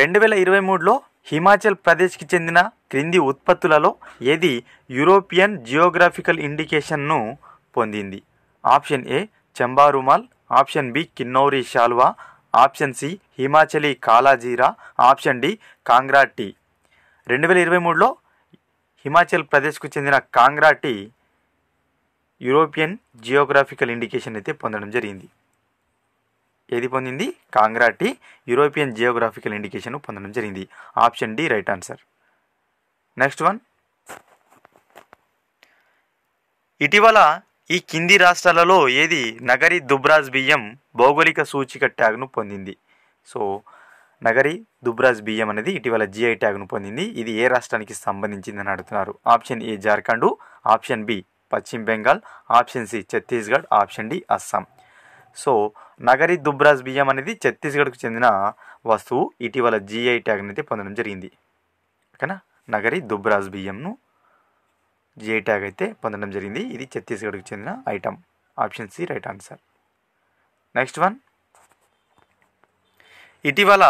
రెండు వేల ఇరవై మూడులో హిమాచల్ ప్రదేశ్కి చెందిన క్రింది ఉత్పత్తులలో ఏది యూరోపియన్ జియోగ్రాఫికల్ ఇండికేషన్ను పొందింది option A Chamba Rumal option B Kinnauri షాల్వా option C Himachali Kalajeera option D Kangra tea రెండు వేల ఇరవై మూడులో హిమాచల్ ప్రదేశ్కు చెందిన Kangra tea European geographical indication అయితే పొందడం జరిగింది ఏది పొందింది Kangra tea European geographical indication పొందడం జరిగింది option D right answer next one ఇటీవల ఈ కింది రాష్ట్రాలలో ఏది నగరి దుబ్రాజ్ బియ్యం భౌగోళిక సూచిక ట్యాగ్ను పొందింది సో నగరి దుబ్రాజ్ బియ్యం అనేది ఇటీవల జిఐ ట్యాగ్ను పొందింది ఇది ఏ రాష్ట్రానికి సంబంధించిందని అడుగుతున్నారు option A Jharkhand option B Paschim Bengal option C Chhattisgarh option D Assam so Nagri Dubraj బియ్యం అనేది ఛత్తీస్గఢ్కు చెందిన వస్తువు ఇటీవల జీఐ ట్యాగ్ అయితే పొందడం జరిగింది ఓకేనా నగరి దుబ్రాజ్ బియ్యంను జీఐ ట్యాగ్ అయితే పొందడం జరిగింది ఇది ఛత్తీస్గఢ్కు చెందిన item option C right answer next one ఇటీవల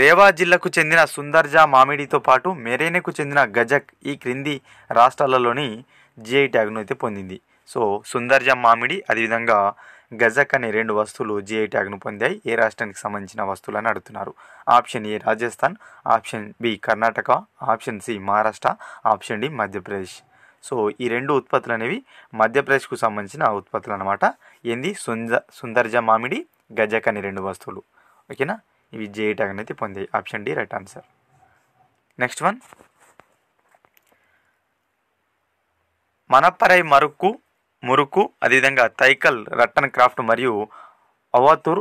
రేవా జిల్లాకు చెందిన సుందర్జా మామిడితో పాటు మెరేనేకు చెందిన గజక్ ఈ క్రింది రాష్ట్రాలలోని జిఐ ట్యాగ్ను అయితే పొందింది సో సుందర్జా మామిడి అదేవిధంగా గజక్ అనే రెండు వస్తువులు జిఐ ట్యాగ్ను పొందాయి ఏ రాష్ట్రానికి సంబంధించిన వస్తువులు అని అడుగుతున్నారు option A Rajasthan option B Karnataka option C Maharashtra option D Madhya Pradesh so ఈ రెండు ఉత్పత్తులు అనేవి మధ్యప్రదేశ్కు సంబంధించిన ఉత్పత్తులు అనమాట ఏంది సుంద సుందర్జ మామిడి గజక్ అనే రెండు వస్తువులు ఓకేనా ఇవి జేఈ ట్యాగ్ అనేది పొందాయి option D right answer next one Manapparai మరుక్కు మురుకు అదేవిధంగా తైకల్ రట్టన్ క్రాఫ్ట్ మరియు అవతూర్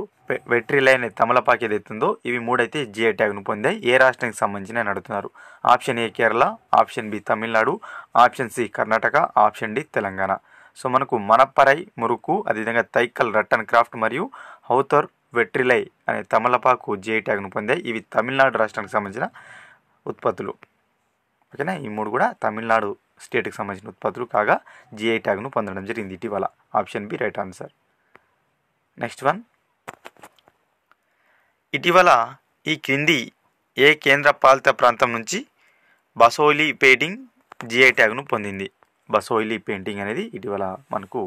వెట్రిలైన్ తమలపాకి ఏదైతుందో ఇవి మూడైతే జిఐ ట్యాగ్ను పొందాయి ఏ రాష్ట్రానికి సంబంధించిన నడుతున్నారు option A Kerala option B Tamil Nadu option C Karnataka option D Telangana so మనకు మనప్పరై మురుకు అదేవిధంగా తైకల్ రట్టన్ క్రాఫ్ట్ మరియు హౌతర్ వెట్రిలై అనే తమలపాకు జిఐ ట్యాగ్ను పొందాయి ఇవి తమిళనాడు రాష్ట్రానికి సంబంధించిన ఉత్పత్తులు ఓకేనా ఈ మూడు కూడా తమిళనాడు స్టేట్కి సంబంధించిన ఉత్పత్తులు కాగా జిఐ ట్యాగ్ను పొందడం జరిగింది ఇటీవల option B right answer next one ఇటీవల ఈ క్రింది ఏ కేంద్ర పాలిత ప్రాంతం నుంచి బసోలి పెయింటింగ్ జిఐ ట్యాగ్ను పొందింది బసోలీ పెయింటింగ్ అనేది ఇటీవల మనకు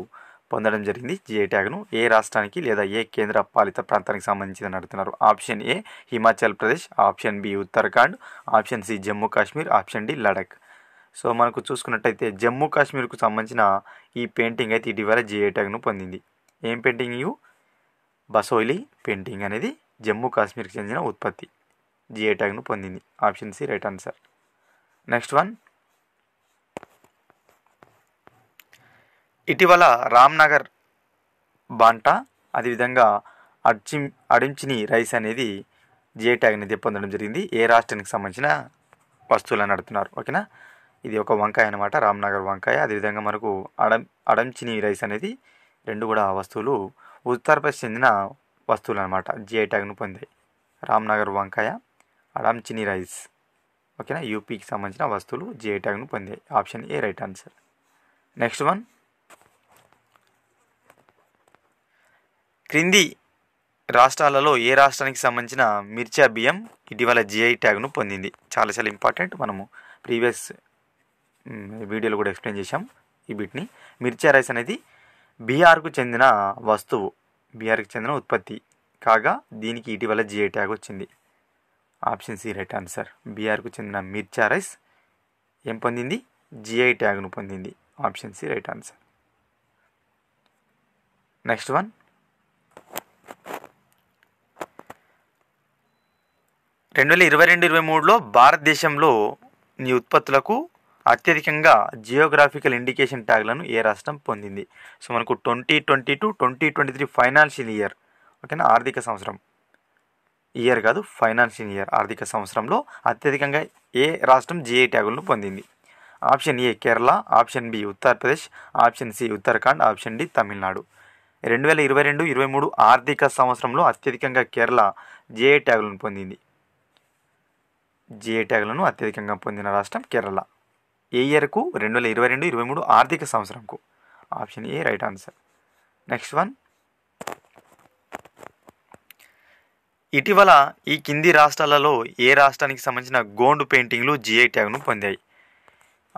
పొందడం జరిగింది జిఐ ట్యాగ్ను ఏ రాష్ట్రానికి లేదా ఏ కేంద్ర పాలిత ప్రాంతానికి సంబంధించి అడుగుతున్నారు option A Himachal Pradesh option B Uttarakhand option C Jammu Kashmir option D Ladakh so మనకు చూసుకున్నట్టయితే జమ్మూ కాశ్మీర్కు సంబంధించిన ఈ పెయింటింగ్ అయితే ఇటీవల జిఏ ట్యాగ్ను పొందింది ఏం పెయింటింగ్ ఇవి బసోయిలి పెయింటింగ్ అనేది జమ్మూ కాశ్మీర్కి చెందిన ఉత్పత్తి జిఏ ట్యాగ్ను పొందింది option C right answer next one ఇటీవల రామ్నగర్ బాంట అదేవిధంగా అడ్చి అడించిని రైస్ అనేది జిఏ అనేది పొందడం జరిగింది ఏ రాష్ట్రానికి సంబంధించిన వస్తువులను అడుగుతున్నారు ఓకేనా ఇది ఒక వంకాయ అనమాట రామ్నగర్ వంకాయ అదేవిధంగా మనకు అడం అడంచిని రైస్ అనేది రెండు కూడా వస్తువులు ఉత్తరప్రదేశ్ చెందిన వస్తువులు అనమాట జిఐ ట్యాగ్ను పొందాయి రామ్నగర్ వంకాయ అడంచిని రైస్ ఓకేనా యూపీకి సంబంధించిన వస్తువులు జిఐ ట్యాగ్ను పొందాయి option A right answer next one క్రింది రాష్ట్రాలలో ఏ రాష్ట్రానికి సంబంధించిన మిర్చా బియ్యం ఇటీవల జిఐ ట్యాగ్ను పొందింది చాలా చాలా ఇంపార్టెంట్ మనము ప్రీవియస్ వీడియోలో కూడా ఎక్స్ప్లెయిన్ చేశాం ఈ బిట్ని మిర్చా రైస్ అనేది బీఆర్కు చెందిన వస్తువు బీఆర్కి చెందిన ఉత్పత్తి కాగా దీనికి ఇటీవల జిఐ ట్యాగ్ వచ్చింది ఆప్షన్ సి రైట్ ఆన్సర్ బీఆర్కు చెందిన మిర్చా రైస్ ఏం పొందింది జిఐ ట్యాగ్ను పొందింది option C right answer next one రెండు వేల ఇరవై రెండు ఇరవై మూడులో భారతదేశంలో నీ ఉత్పత్తులకు అత్యధికంగా జియోగ్రాఫికల్ ఇండికేషన్ ట్యాగ్లను ఏ రాష్ట్రం పొందింది సో మనకు twenty twenty two twenty twenty three financial year ఓకేనా ఆర్థిక సంవత్సరం ఇయర్ కాదు ఫైనాన్షియల్ ఇయర్ ఆర్థిక సంవత్సరంలో అత్యధికంగా ఏ రాష్ట్రం జిఐ ట్యాగులను పొందింది option A Kerala option B Uttar Pradesh option C Uttarakhand option D Tamil Nadu రెండు వేల ఇరవై రెండు ఇరవై మూడు ఆర్థిక సంవత్సరంలో అత్యధికంగా కేరళ జేఏ ట్యాగులను పొందింది జేఏ ట్యాగులను అత్యధికంగా పొందిన రాష్ట్రం కేరళ ఏ ఇయర్కు రెండు వేల ఇరవై రెండు ఇరవై మూడు ఆర్థిక సంవత్సరంకు option A right answer next one ఇటీవల ఈ కింది రాష్ట్రాలలో ఏ రాష్ట్రానికి సంబంధించిన గోండు పెయింటింగ్లు జిఐ ట్యాగ్ను పొందాయి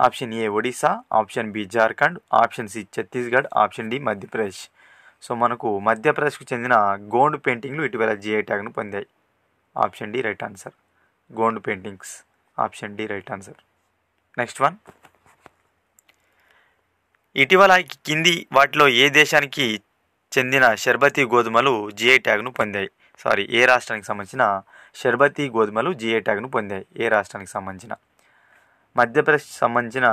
option A Odisha option B Jharkhand option C Chhattisgarh option D Madhya Pradesh so మనకు మధ్యప్రదేశ్కు చెందిన గోండు పెయింటింగ్లు ఇటీవల జిఐ ట్యాగ్ను పొందాయి option D right answer Gond paintings option D right answer next one ఇటీవల కింది వాటిలో ఏ దేశానికి చెందిన షర్బతీ గోధుమలు జిఐ ట్యాగ్ను పొందాయి సారీ ఏ రాష్ట్రానికి సంబంధించిన షర్బతీ గోధుమలు జిఐ ట్యాగ్ను పొందాయి ఏ రాష్ట్రానికి సంబంధించిన మధ్యప్రదేశ్ సంబంధించిన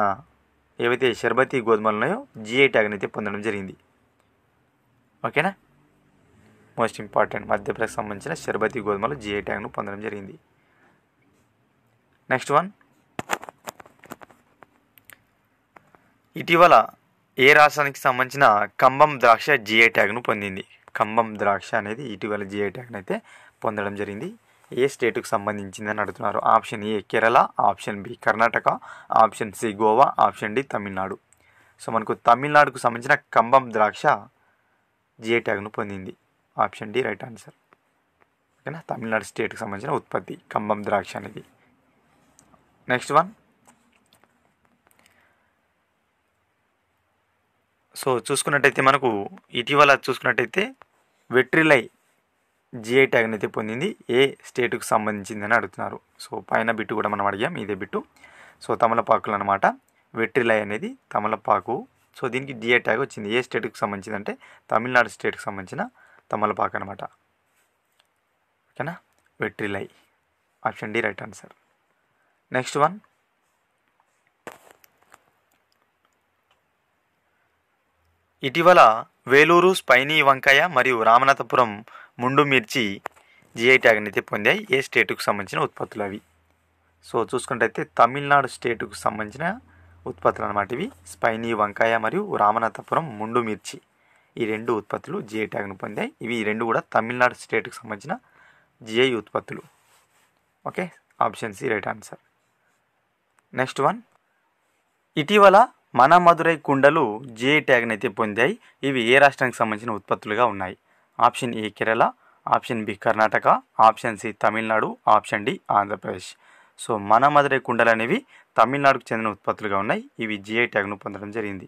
ఏవైతే షర్బతీ గోధుమలు ఉన్నాయో జిఐ ట్యాగ్ని అయితే పొందడం జరిగింది ఓకేనా మోస్ట్ ఇంపార్టెంట్ మధ్యప్రదేశ్ సంబంధించిన షర్బతీ గోధుమలు జిఐ ట్యాగ్ను పొందడం జరిగింది నెక్స్ట్ వన్ ఇటీవల ఏ రాష్ట్రానికి సంబంధించిన కంబం ద్రాక్ష జిఐ ట్యాగ్ను పొందింది కంబం ద్రాక్ష అనేది ఇటీవల జిఐ ట్యాగ్ను అయితే పొందడం జరిగింది ఏ స్టేట్కు సంబంధించిందని అడుగుతున్నారు option A Kerala option B Karnataka option C Goa option D Tamil Nadu so మనకు తమిళనాడుకు సంబంధించిన కంబం ద్రాక్ష జిఐ ట్యాగ్ను పొందింది ఆప్షన్ డి రైట్ ఆన్సర్ ఓకేనా తమిళనాడు స్టేట్కి సంబంధించిన ఉత్పత్తి కంబం ద్రాక్ష అనేది నెక్స్ట్ వన్ సో చూసుకున్నట్టయితే మనకు ఇటీవల చూసుకున్నట్టయితే వెట్రిలై జిఐ ట్యాగ్ అయితే పొందింది ఏ స్టేటుకు అని అడుగుతున్నారు సో పైన బిట్టు కూడా మనం అడిగాం ఇదే బిట్టు సో తమలపాకులు అనమాట వెట్రిలై అనేది తమలపాకు సో దీనికి జిఐ ట్యాగ్ వచ్చింది ఏ స్టేట్కి సంబంధించింది అంటే తమిళనాడు స్టేట్కి సంబంధించిన తమలపాకు అనమాట ఓకేనా Vettrilai option D right answer next one ఇటీవల వేలూరు స్పైనీ వంకాయ మరియు రామనాథపురం ముండు మిర్చి జిఐ అయితే పొందాయి ఏ స్టేటుకు సంబంధించిన ఉత్పత్తులు అవి సో చూసుకుంటే తమిళనాడు స్టేటుకు సంబంధించిన ఉత్పత్తులు అనమాట ఇవి స్పైనీ వంకాయ మరియు రామనాథపురం ముండు మిర్చి ఈ రెండు ఉత్పత్తులు జిఐ ట్యాగ్ను పొందాయి ఇవి రెండు కూడా తమిళనాడు స్టేట్కు సంబంధించిన జిఐ ఉత్పత్తులు okay option C right answer next one ఇటీవల మన మధురై కుండలు జిఐ ట్యాగ్ అయితే పొందాయి ఇవి ఏ రాష్ట్రానికి సంబంధించిన ఉత్పత్తులుగా ఉన్నాయి option A Kerala option B Karnataka option C Tamil Nadu option D Andhra Pradesh so మన మధురై కుండలు అనేవి తమిళనాడుకు చెందిన ఉత్పత్తులుగా ఉన్నాయి ఇవి జిఐ ట్యాగ్ను పొందడం జరిగింది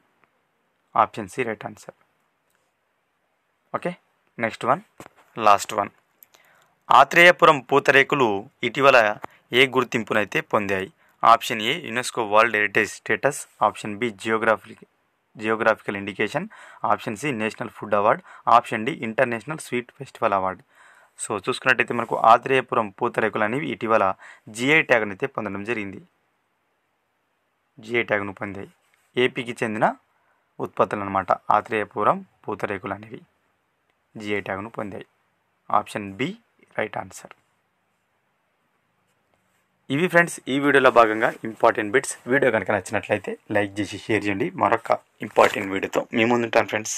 option C right answer okay next one last one Atreyapuram Pootharekulu ఇటీవల ఏ గుర్తింపునైతే పొందాయి option A UNESCO world heritage status option B geographic geographical indication option C national food award option D international sweet festival award so చూసుకున్నట్టయితే మనకు ఆత్రేయపురం పూతరేకులు అనేవి ఇటీవల GI ట్యాగ్ను అయితే పొందడం జరిగింది జిఐ ట్యాగ్ను పొందాయి ఏపీకి చెందిన ఉత్పత్తులు అనమాట ఆత్రేయపురం పూతరేకులు అనేవి జిఐ ట్యాగ్ను పొందాయి ఆప్షన్ బి రైట్ ఆన్సర్ ఇవి ఫ్రెండ్స్ ఈ వీడియోలో భాగంగా ఇంపార్టెంట్ బిట్స్ వీడియో కనుక నచ్చినట్లయితే లైక్ చేసి షేర్ చేయండి మరొక ఇంపార్టెంట్ వీడియోతో మీ ముందుంటాను ఫ్రెండ్స్